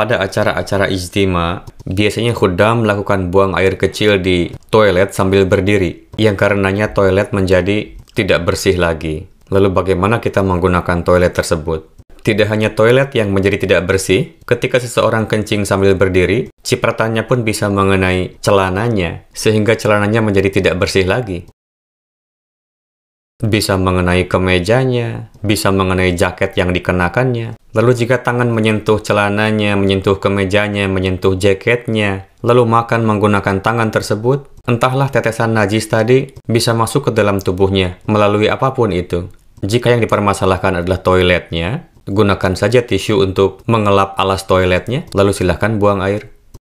Pada acara-acara istimewa, biasanya khudam melakukan buang air kecil di toilet sambil berdiri, yang karenanya toilet menjadi tidak bersih lagi. Lalu bagaimana kita menggunakan toilet tersebut? Tidak hanya toilet yang menjadi tidak bersih, ketika seseorang kencing sambil berdiri, cipratannya pun bisa mengenai celananya, sehingga celananya menjadi tidak bersih lagi bisa mengenai kemejanya, bisa mengenai jaket yang dikenakannya. Lalu jika tangan menyentuh celananya, menyentuh kemejanya, menyentuh jaketnya, lalu makan menggunakan tangan tersebut, entahlah tetesan najis tadi bisa masuk ke dalam tubuhnya melalui apapun itu. Jika yang dipermasalahkan adalah toiletnya, gunakan saja tisu untuk mengelap alas toiletnya, lalu silahkan buang air.